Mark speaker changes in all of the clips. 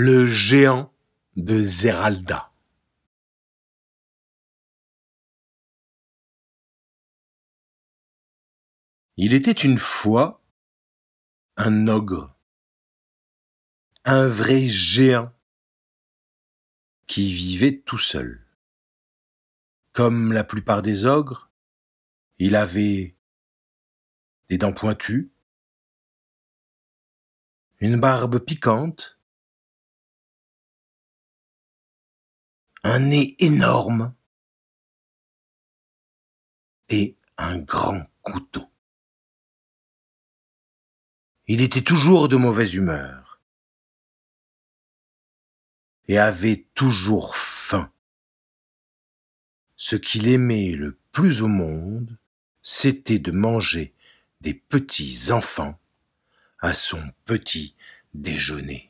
Speaker 1: le géant de Zeralda. Il était une fois un ogre, un vrai géant qui vivait tout seul. Comme la plupart des ogres, il avait des dents pointues, une barbe piquante, un nez énorme et un grand couteau. Il était toujours de mauvaise humeur et avait
Speaker 2: toujours faim. Ce qu'il aimait le plus au monde, c'était de manger des petits enfants à son petit déjeuner.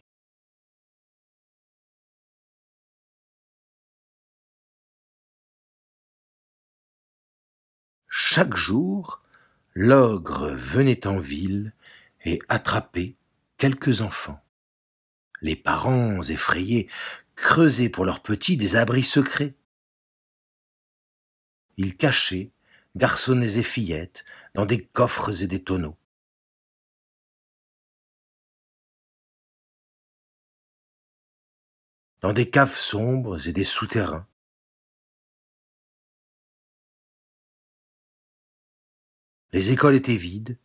Speaker 2: Chaque jour, l'ogre venait en ville et attrapait quelques enfants. Les parents, effrayés, creusaient pour leurs petits des abris secrets. Ils cachaient garçonnets et fillettes dans des coffres et des tonneaux.
Speaker 1: Dans des caves sombres et des souterrains, Les écoles étaient vides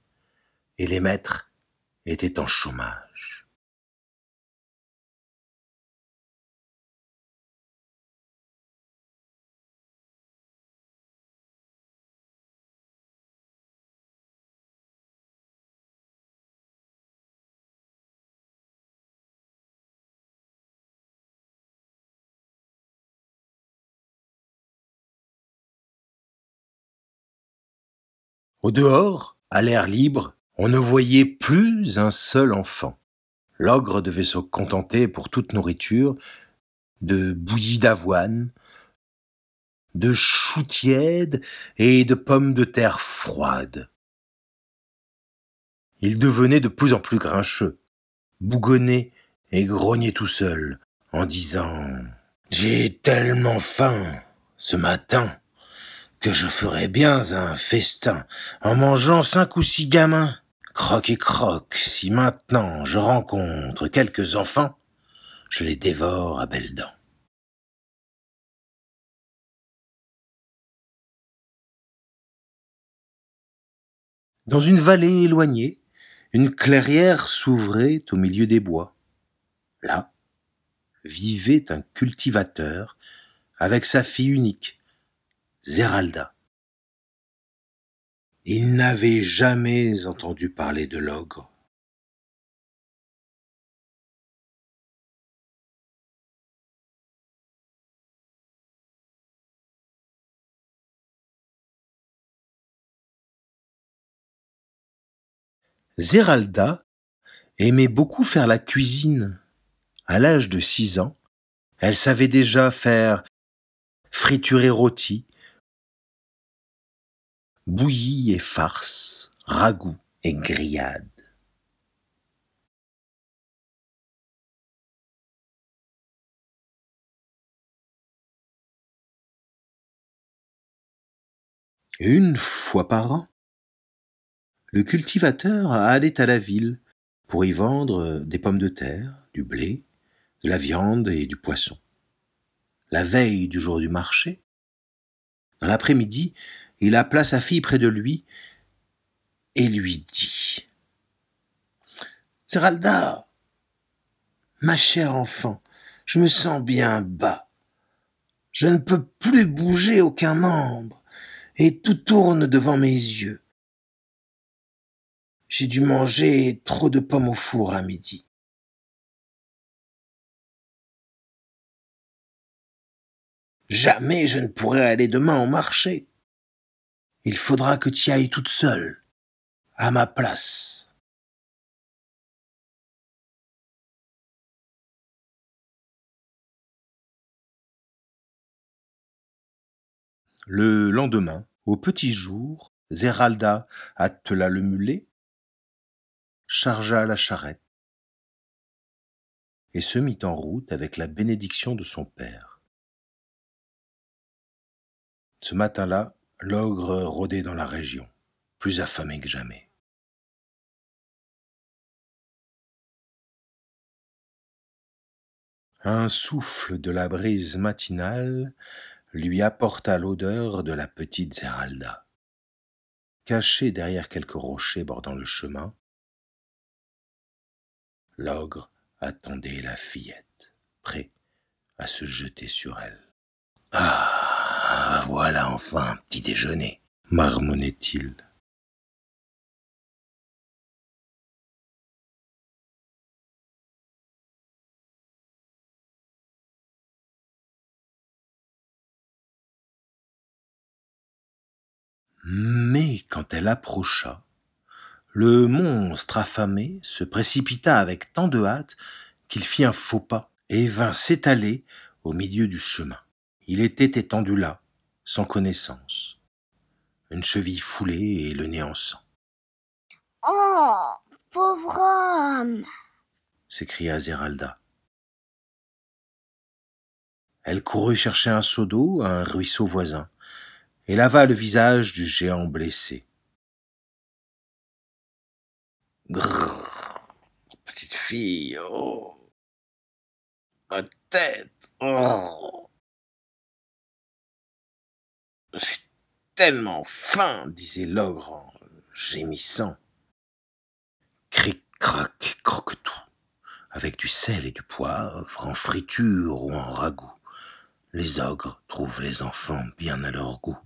Speaker 1: et les maîtres étaient en chômage.
Speaker 2: Au dehors, à l'air libre, on ne voyait plus un seul enfant. L'ogre devait se contenter pour toute nourriture de bouillie d'avoine, de choux tièdes et de pommes de terre froides. Il devenait de plus en plus grincheux, bougonnait et grognait tout seul en disant ⁇ J'ai tellement faim ce matin !⁇ que je ferais bien un festin en mangeant cinq ou six gamins. croque et croque. si maintenant je rencontre quelques enfants, je les dévore à belles dents. Dans une vallée éloignée, une clairière s'ouvrait au milieu des bois. Là, vivait un cultivateur avec sa fille unique, Zeralda, Il n'avait jamais entendu parler de l'ogre.
Speaker 1: Zéralda
Speaker 2: aimait beaucoup faire la cuisine. À l'âge de six ans, elle savait déjà faire friturer rôti, bouillie et farce, ragoût et grillade. Une fois par an, le cultivateur allait à la ville pour y vendre des pommes de terre, du blé, de la viande et du poisson. La veille du jour du marché, dans l'après-midi, il appela sa fille près de lui et lui dit Seralda, ma chère enfant, je me sens bien bas. Je ne peux plus bouger aucun membre, et tout tourne devant mes yeux. J'ai dû manger trop de
Speaker 1: pommes au four à midi. Jamais je ne pourrai aller demain au marché. Il faudra que tu ailles toute seule, à ma place. Le lendemain, au petit
Speaker 2: jour, Zeralda attela le mulet, chargea la charrette et se mit en route avec la bénédiction de son
Speaker 1: père. Ce matin-là, l'ogre rôdait dans la région, plus affamé que jamais.
Speaker 2: Un souffle de la brise matinale lui apporta l'odeur de la petite Zeralda. Cachée derrière quelques rochers bordant le chemin, l'ogre attendait la fillette, prêt à se jeter sur elle. Ah ah, voilà enfin un petit déjeuner,
Speaker 1: marmonnait-il.
Speaker 2: Mais quand elle approcha, le monstre affamé se précipita avec tant de hâte qu'il fit un faux pas et vint s'étaler au milieu du chemin. Il était étendu là, sans connaissance, une cheville foulée et le nez en sang.
Speaker 1: Oh, pauvre homme
Speaker 2: s'écria Zeralda. Elle courut chercher un seau d'eau à un ruisseau voisin et lava le visage du géant blessé.
Speaker 1: petite fille, oh, ma tête, oh. J'ai tellement faim,
Speaker 2: disait l'ogre en gémissant. Cric, crac, croque-tout, avec du sel et du poivre, en friture ou en ragoût. Les ogres trouvent les enfants bien à leur goût.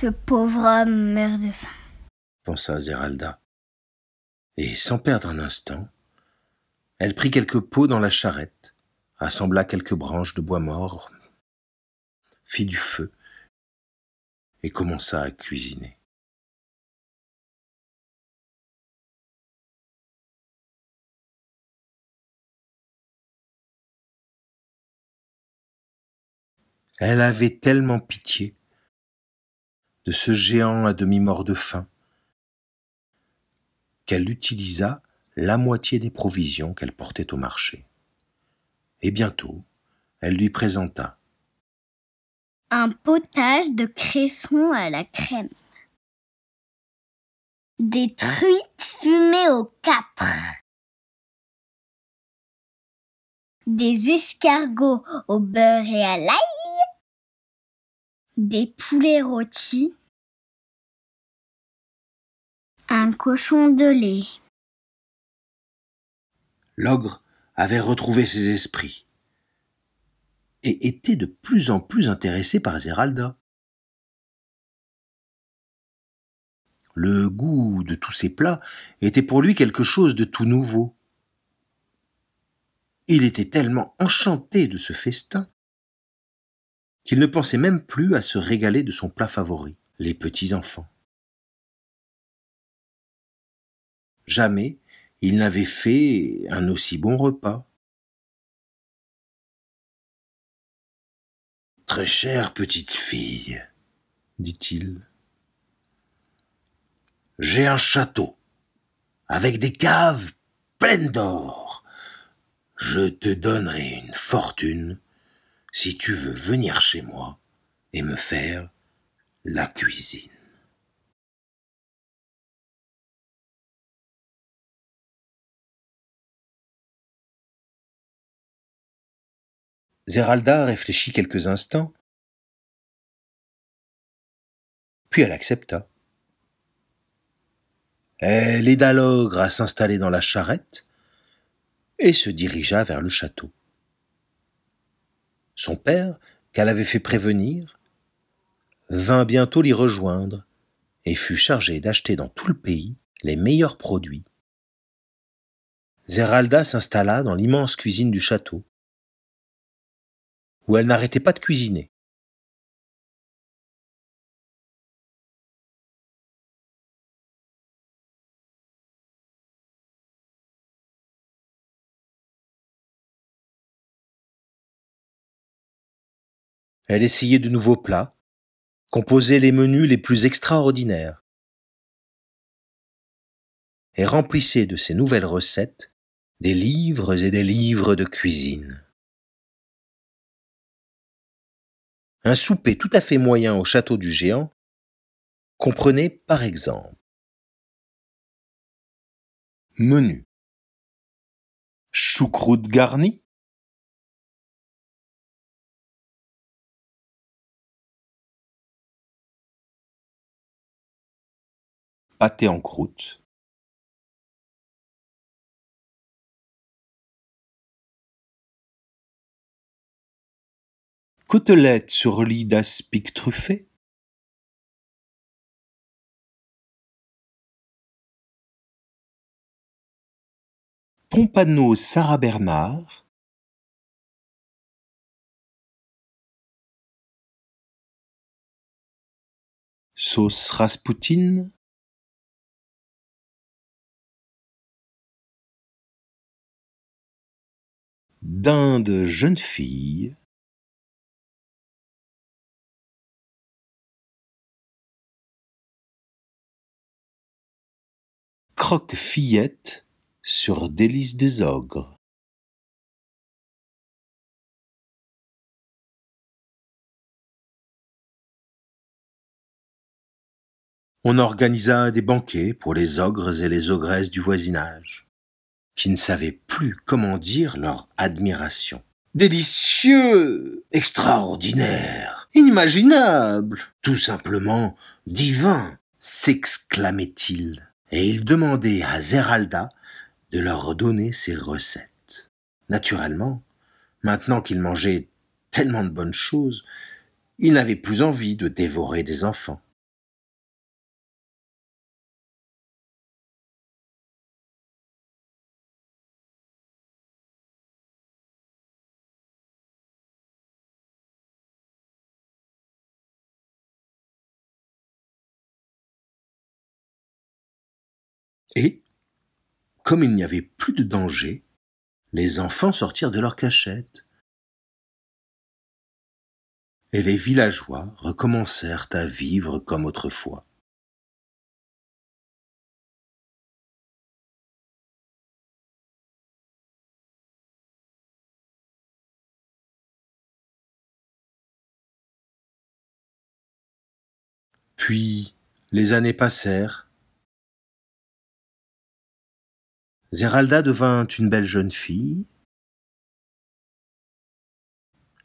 Speaker 2: Ce pauvre homme meurt de pensa Zéralda. Et sans perdre un instant, elle prit quelques pots dans la charrette, rassembla quelques branches de bois mort, fit du feu et
Speaker 1: commença à cuisiner.
Speaker 2: Elle avait tellement pitié de ce géant à demi mort de faim, qu'elle utilisa la moitié des provisions qu'elle portait au marché. Et bientôt, elle lui présenta un potage de cresson à
Speaker 1: la crème, des truites fumées au capre, des escargots au beurre et à l'ail, des poulets rôtis, un cochon de lait.
Speaker 2: L'ogre avait retrouvé ses esprits et était de plus en plus intéressé par Zeralda. Le goût de tous ces plats était pour lui quelque chose de tout nouveau. Il était tellement enchanté de ce festin qu'il ne pensait même plus à se régaler de son plat favori,
Speaker 1: les petits-enfants. Jamais il n'avait fait un aussi bon repas.
Speaker 2: Très chère petite fille, dit-il, j'ai un château avec des caves pleines d'or. Je te donnerai une fortune si tu veux venir chez moi et me faire la
Speaker 1: cuisine.
Speaker 2: Zeralda réfléchit quelques instants, puis elle accepta. Elle aida l'ogre à s'installer dans la charrette et se dirigea vers le château. Son père, qu'elle avait fait prévenir, vint bientôt l'y rejoindre et fut chargé d'acheter dans tout le pays les meilleurs produits. Zeralda s'installa dans l'immense cuisine du château,
Speaker 1: où elle n'arrêtait pas de cuisiner. Elle essayait de nouveaux plats, composait les menus les
Speaker 2: plus extraordinaires et remplissait de ses nouvelles recettes des livres et des livres de cuisine. Un souper tout à fait moyen au château du géant
Speaker 1: comprenait par exemple Menu Choucroute garnie pâté en croûte Côtelettes sur lit d'aspic truffé Pompano Sarah Bernard Sauce Raspoutine d'Inde jeune fille croque fillette sur délice des ogres.
Speaker 2: On organisa des banquets pour les ogres et les ogresses du voisinage qui ne savaient plus comment dire leur admiration. Délicieux, extraordinaire, inimaginable, tout simplement divin, s'exclamait-il. Et il demandait à Zeralda de leur redonner ses recettes. Naturellement, maintenant qu'il mangeait tellement de bonnes choses, il n'avait plus envie de dévorer des enfants.
Speaker 1: Et, comme
Speaker 2: il n'y avait plus de danger, les enfants sortirent de leur cachette. Et les villageois recommencèrent à vivre comme
Speaker 1: autrefois. Puis les années passèrent,
Speaker 2: Zeralda devint une belle jeune fille.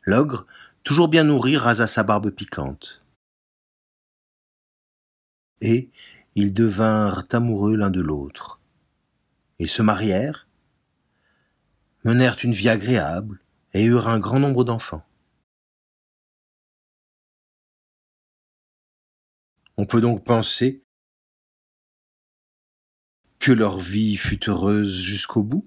Speaker 2: L'ogre, toujours bien nourri, rasa sa barbe piquante. Et ils devinrent amoureux l'un de l'autre. Ils se marièrent, menèrent une vie agréable et eurent un grand nombre
Speaker 1: d'enfants. On peut donc penser que leur vie fût heureuse jusqu'au bout